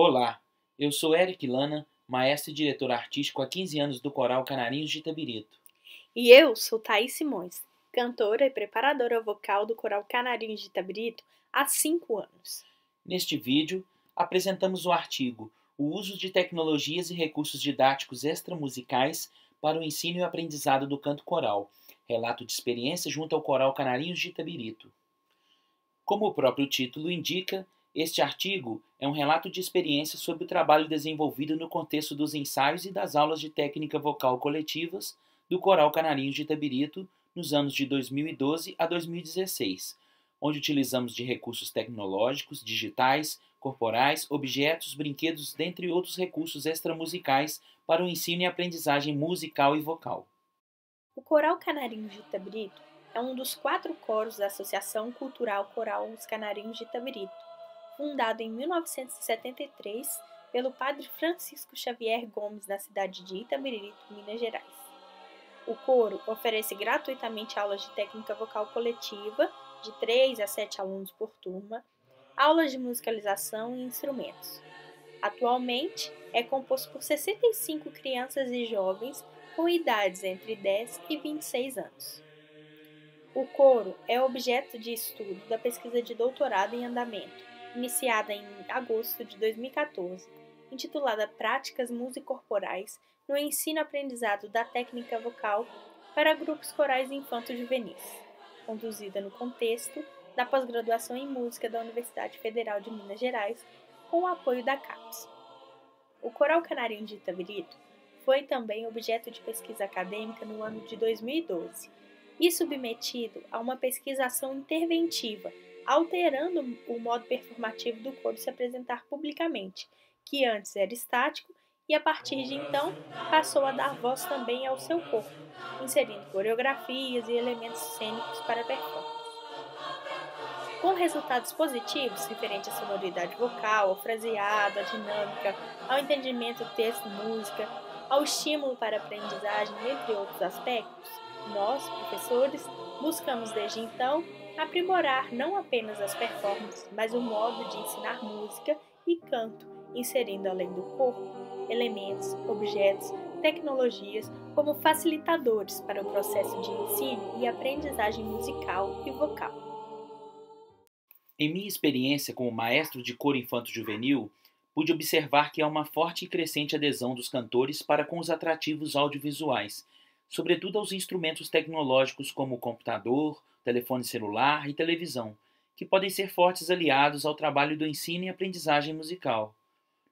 Olá, eu sou Eric Lana, maestro e diretor artístico há 15 anos do Coral Canarinhos de Tabirito. E eu sou Thaís Simões, cantora e preparadora vocal do Coral Canarinhos de Tabirito há 5 anos. Neste vídeo, apresentamos o artigo O uso de tecnologias e recursos didáticos extramusicais para o ensino e aprendizado do canto coral, relato de experiência junto ao Coral Canarinhos de Tabirito. Como o próprio título indica, este artigo é um relato de experiência sobre o trabalho desenvolvido no contexto dos ensaios e das aulas de técnica vocal coletivas do Coral Canarinhos de Itabirito nos anos de 2012 a 2016, onde utilizamos de recursos tecnológicos, digitais, corporais, objetos, brinquedos, dentre outros recursos extramusicais para o ensino e aprendizagem musical e vocal. O Coral Canarinhos de Itabirito é um dos quatro coros da Associação Cultural Coral Os Canarinhos de Itabirito fundado em 1973 pelo padre Francisco Xavier Gomes na cidade de Itamerito, Minas Gerais. O coro oferece gratuitamente aulas de técnica vocal coletiva de 3 a 7 alunos por turma, aulas de musicalização e instrumentos. Atualmente, é composto por 65 crianças e jovens com idades entre 10 e 26 anos. O coro é objeto de estudo da pesquisa de doutorado em andamento, iniciada em agosto de 2014, intitulada Práticas Musicorporais no Ensino-Aprendizado da Técnica Vocal para Grupos Corais Infanto-Juvenis, conduzida no contexto da pós-graduação em Música da Universidade Federal de Minas Gerais, com o apoio da CAPES. O Coral Canarinho de Itaberito foi também objeto de pesquisa acadêmica no ano de 2012 e submetido a uma pesquisação interventiva alterando o modo performativo do coro se apresentar publicamente, que antes era estático e a partir de então passou a dar voz também ao seu corpo, inserindo coreografias e elementos cênicos para a performance. Com resultados positivos referente à sonoridade vocal, ao fraseado, à dinâmica, ao entendimento texto-música, ao estímulo para aprendizagem, entre outros aspectos, nós, professores, buscamos desde então aprimorar não apenas as performances, mas o modo de ensinar música e canto, inserindo além do corpo elementos, objetos, tecnologias como facilitadores para o processo de ensino e aprendizagem musical e vocal. Em minha experiência como maestro de coro infanto-juvenil, pude observar que há uma forte e crescente adesão dos cantores para com os atrativos audiovisuais sobretudo aos instrumentos tecnológicos como o computador, telefone celular e televisão, que podem ser fortes aliados ao trabalho do ensino e aprendizagem musical.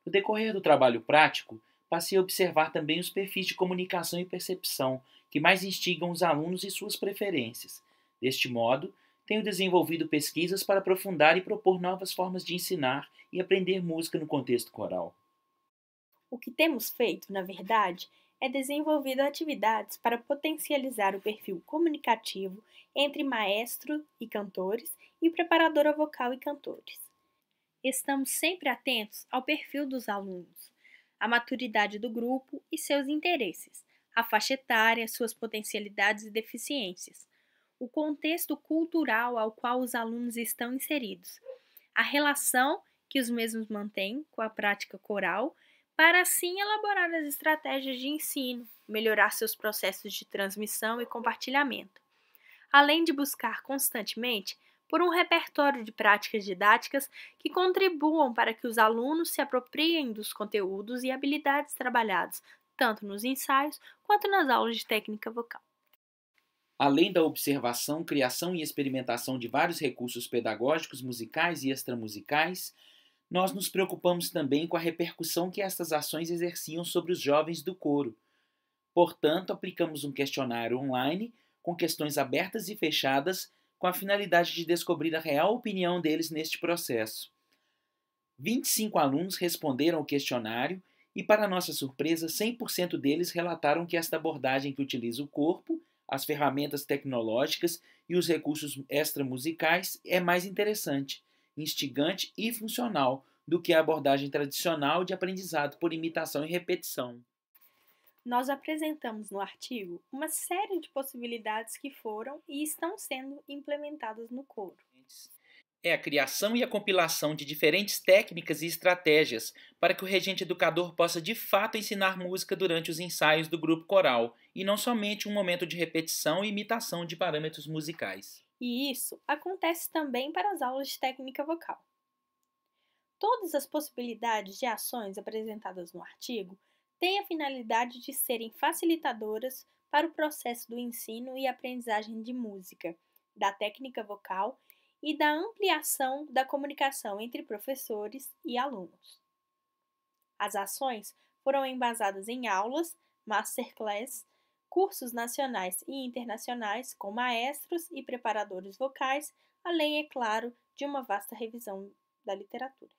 No decorrer do trabalho prático, passei a observar também os perfis de comunicação e percepção que mais instigam os alunos e suas preferências. Deste modo, tenho desenvolvido pesquisas para aprofundar e propor novas formas de ensinar e aprender música no contexto coral. O que temos feito, na verdade, é desenvolvido atividades para potencializar o perfil comunicativo entre maestro e cantores e preparadora vocal e cantores. Estamos sempre atentos ao perfil dos alunos, à maturidade do grupo e seus interesses, à faixa etária, suas potencialidades e deficiências, o contexto cultural ao qual os alunos estão inseridos, a relação que os mesmos mantêm com a prática coral para assim elaborar as estratégias de ensino, melhorar seus processos de transmissão e compartilhamento, além de buscar constantemente por um repertório de práticas didáticas que contribuam para que os alunos se apropriem dos conteúdos e habilidades trabalhados, tanto nos ensaios quanto nas aulas de técnica vocal. Além da observação, criação e experimentação de vários recursos pedagógicos musicais e extramusicais, nós nos preocupamos também com a repercussão que estas ações exerciam sobre os jovens do coro. Portanto, aplicamos um questionário online com questões abertas e fechadas com a finalidade de descobrir a real opinião deles neste processo. 25 alunos responderam o questionário e, para nossa surpresa, 100% deles relataram que esta abordagem que utiliza o corpo, as ferramentas tecnológicas e os recursos extramusicais é mais interessante instigante e funcional do que a abordagem tradicional de aprendizado por imitação e repetição. Nós apresentamos no artigo uma série de possibilidades que foram e estão sendo implementadas no coro. É a criação e a compilação de diferentes técnicas e estratégias para que o regente educador possa de fato ensinar música durante os ensaios do grupo coral e não somente um momento de repetição e imitação de parâmetros musicais e isso acontece também para as aulas de técnica vocal. Todas as possibilidades de ações apresentadas no artigo têm a finalidade de serem facilitadoras para o processo do ensino e aprendizagem de música, da técnica vocal e da ampliação da comunicação entre professores e alunos. As ações foram embasadas em aulas, masterclass, cursos nacionais e internacionais com maestros e preparadores vocais, além, é claro, de uma vasta revisão da literatura.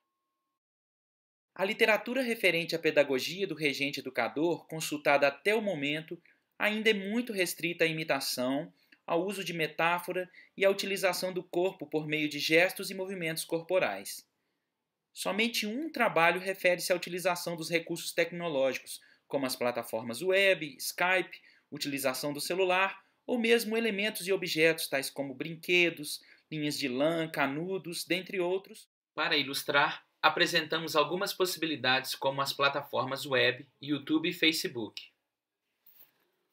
A literatura referente à pedagogia do regente educador, consultada até o momento, ainda é muito restrita à imitação, ao uso de metáfora e à utilização do corpo por meio de gestos e movimentos corporais. Somente um trabalho refere-se à utilização dos recursos tecnológicos, como as plataformas web, Skype utilização do celular ou mesmo elementos e objetos tais como brinquedos, linhas de lã, canudos, dentre outros. Para ilustrar, apresentamos algumas possibilidades como as plataformas web, YouTube e Facebook.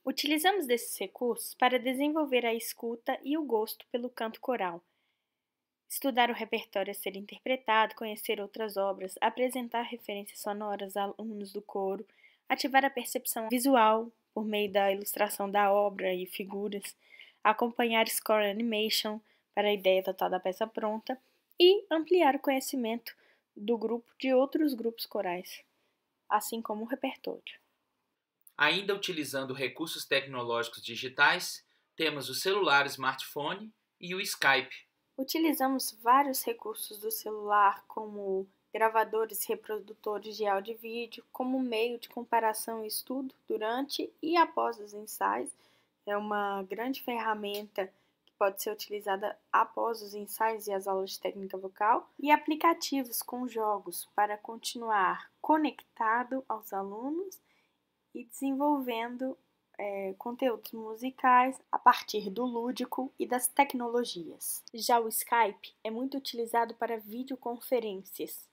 Utilizamos desses recursos para desenvolver a escuta e o gosto pelo canto coral. Estudar o repertório a ser interpretado, conhecer outras obras, apresentar referências sonoras a alunos do coro, ativar a percepção visual, por meio da ilustração da obra e figuras, acompanhar score animation para a ideia total da peça pronta e ampliar o conhecimento do grupo de outros grupos corais, assim como o repertório. Ainda utilizando recursos tecnológicos digitais, temos o celular smartphone e o Skype. Utilizamos vários recursos do celular, como gravadores e reprodutores de áudio e vídeo como meio de comparação e estudo durante e após os ensaios. É uma grande ferramenta que pode ser utilizada após os ensaios e as aulas de técnica vocal. E aplicativos com jogos para continuar conectado aos alunos e desenvolvendo é, conteúdos musicais a partir do lúdico e das tecnologias. Já o Skype é muito utilizado para videoconferências,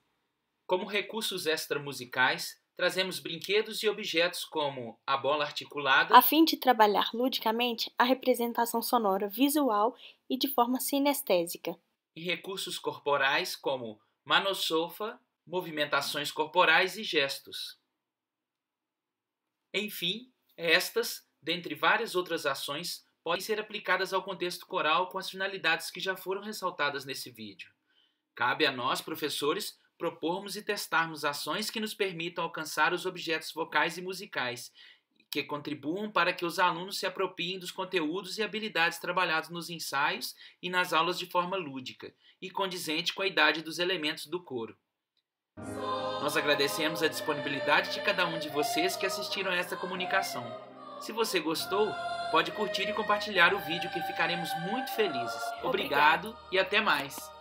como recursos extramusicais trazemos brinquedos e objetos como a bola articulada, a fim de trabalhar ludicamente a representação sonora visual e de forma sinestésica, e recursos corporais como manossofa, movimentações corporais e gestos. Enfim, estas, dentre várias outras ações, podem ser aplicadas ao contexto coral com as finalidades que já foram ressaltadas nesse vídeo. Cabe a nós, professores, propormos e testarmos ações que nos permitam alcançar os objetos vocais e musicais, que contribuam para que os alunos se apropriem dos conteúdos e habilidades trabalhados nos ensaios e nas aulas de forma lúdica e condizente com a idade dos elementos do coro. Nós agradecemos a disponibilidade de cada um de vocês que assistiram a esta comunicação. Se você gostou, pode curtir e compartilhar o vídeo que ficaremos muito felizes. Obrigado, Obrigado. e até mais!